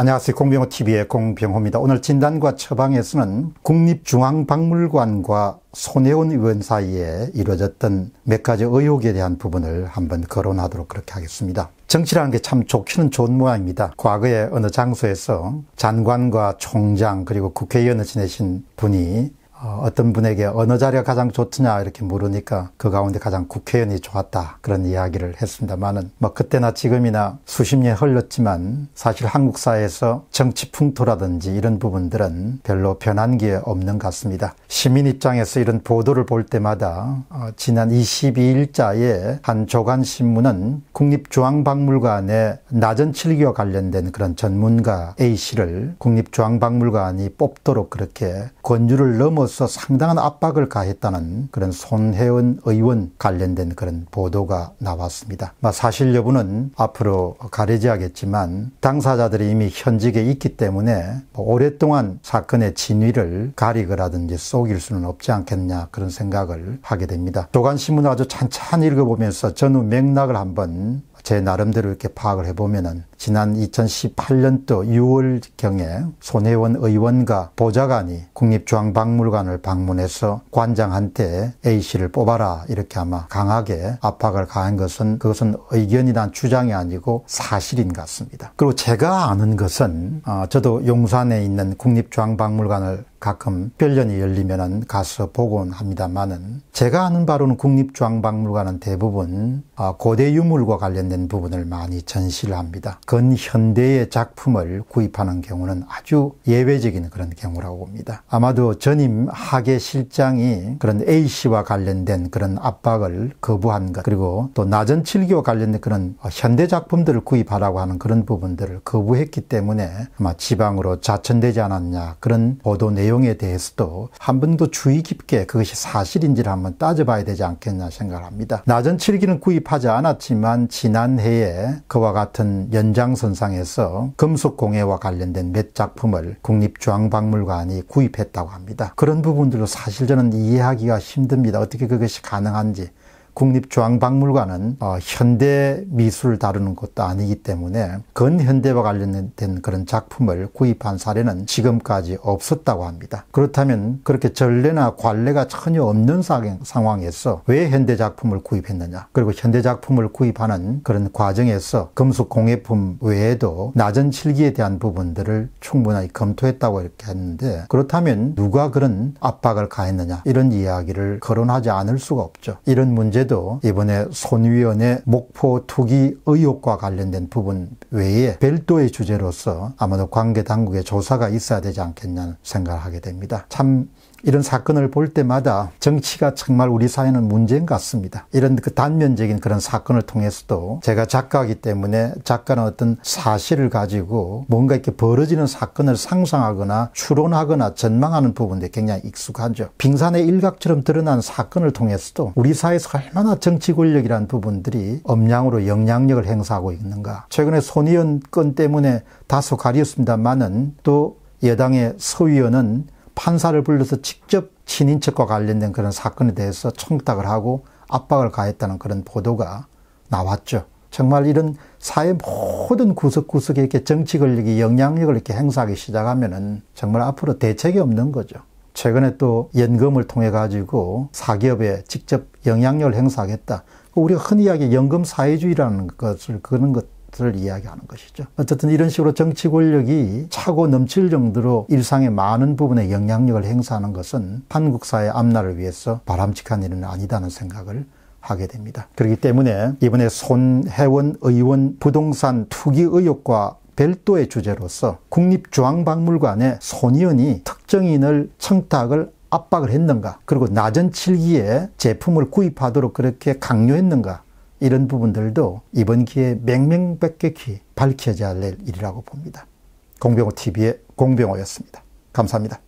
안녕하세요. 공병호TV의 공병호입니다. 오늘 진단과 처방에서는 국립중앙박물관과 손혜원 의원 사이에 이루어졌던 몇 가지 의혹에 대한 부분을 한번 거론하도록 그렇게 하겠습니다. 정치라는 게 참 좋기는 좋은 모양입니다. 과거에 어느 장소에서 장관과 총장 그리고 국회의원을 지내신 분이 어, 어떤 분에게 어느 자리가 가장 좋으냐 이렇게 물으니까 그 가운데 가장 국회의원이 좋았다 그런 이야기를 했습니다만은 뭐 그때나 지금이나 수십 년 흘렀지만 사실 한국 사회에서 정치 풍토라든지 이런 부분들은 별로 변한 게 없는 것 같습니다. 시민 입장에서 이런 보도를 볼 때마다 어, 지난 22일자에 한 조간 신문은 국립중앙박물관의 낮은 칠기와 관련된 그런 전문가 A 씨를 국립중앙박물관이 뽑도록 그렇게 권유를 넘어 줌으로 상당한 압박을 가했다는 그런 손혜원 의원 관련된 그런 보도가 나왔습니다. 사실 여부는 앞으로 가려져야겠지만 당사자들이 이미 현직에 있기 때문에 뭐 오랫동안 사건의 진위를 가리거라든지 속일 수는 없지 않겠냐 그런 생각을 하게 됩니다. 조간신문을 아주 찬찬히 읽어보면서 전후 맥락을 한번 제 나름대로 이렇게 파악을 해보면은 지난 2018년도 6월경에 손혜원 의원과 보좌관이 국립중앙박물관을 방문해서 관장한테 A씨를 뽑아라 이렇게 아마 강하게 압박을 가한 것은 그것은 의견이란 주장이 아니고 사실인 것 같습니다. 그리고 제가 아는 것은 어, 저도 용산에 있는 국립중앙박물관을 가끔 별년이 열리면 가서 보곤 합니다만은 제가 아는 바로는 국립중앙박물관은 대부분 어, 고대 유물과 관련된 부분을 많이 전시를 합니다. 근현대의 작품을 구입하는 경우는 아주 예외적인 그런 경우라고 봅니다. 아마도 전임 학예 실장이 그런 A씨와 관련된 그런 압박을 거부한 것 그리고 또 낮은 칠기와 관련된 그런 현대 작품들을 구입하라고 하는 그런 부분들을 거부했기 때문에 아마 지방으로 자천되지 않았냐 그런 보도 내 내용에 대해서도 한번도 주의 깊게 그것이 사실인지를 한번 따져봐야 되지 않겠나 생각합니다. 낮은 7기는 구입하지 않았지만 지난해에 그와 같은 연장선상에서 금속공예와 관련된 몇 작품을 국립중앙박물관이 구입했다고 합니다. 그런 부분들로 사실 저는 이해하기가 힘듭니다. 어떻게 그것이 가능한지. 국립중앙박물관은 어, 현대 미술을 다루는 것도 아니기 때문에 근현대와 관련된 그런 작품을 구입한 사례는 지금까지 없었다고 합니다. 그렇다면 그렇게 전례나 관례가 전혀 없는 상황에서 왜 현대 작품을 구입했느냐 그리고 현대 작품을 구입하는 그런 과정에서 금속 공예품 외에도 낮은 칠기에 대한 부분들을 충분히 검토했다고 이렇게 했는데 그렇다면 누가 그런 압박을 가했느냐 이런 이야기를 거론하지 않을 수가 없죠. 이런 문제 외에도 이번에 손 위원의 목포 투기 의혹과 관련된 부분 외에 별도의 주제로서 아마도 관계 당국의 조사가 있어야 되지 않겠냐는 생각을 하게 됩니다. 참 이런 사건을 볼 때마다 정치가 정말 우리 사회는 문제인 것 같습니다. 이런 그 단면적인 그런 사건을 통해서도 제가 작가이기 때문에 작가는 어떤 사실을 가지고 뭔가 이렇게 벌어지는 사건을 상상하거나 추론하거나 전망하는 부분에 굉장히 익숙하죠. 빙산의 일각처럼 드러난 사건을 통해서도 우리 사회에서 얼마나 정치 권력이라는 부분들이 엄양으로 영향력을 행사하고 있는가. 최근에 손희원 건 때문에 다소 가렸습니다만은 또 여당의 서 의원은 판사를 불러서 직접 친인척과 관련된 그런 사건에 대해서 청탁을 하고 압박을 가했다는 그런 보도가 나왔죠. 정말 이런 사회 모든 구석구석에 이렇게 정치 권력이 영향력을 이렇게 행사하기 시작하면은 정말 앞으로 대책이 없는 거죠. 최근에 또 연금을 통해 가지고 사기업에 직접 영향력을 행사하겠다. 그 우리가 흔히 이야기 연금 사회주의라는 것을 그런 것 것을 이야기하는 것이죠. 어쨌든 이런 식으로 정치 권력이 차고 넘칠 정도로 일상의 많은 부분에 영향력을 행사하는 것은 한국 사회 앞날을 위해서 바람직한 일은 아니다는 생각을 하게 됩니다. 그렇기 때문에 이번에 손혜원 의원 부동산 투기 의혹과 별도의 주제로서 국립중앙박물관에 손의원이 특정인을 청탁을 압박을 했는가, 그리고 낮은 칠기에 제품을 구입하도록 그렇게 강요했는가, 이런 부분들도 이번 기회에 맹맹백백히 밝혀져야 될 일이라고 봅니다. 공병호 TV의 공병호였습니다. 감사합니다.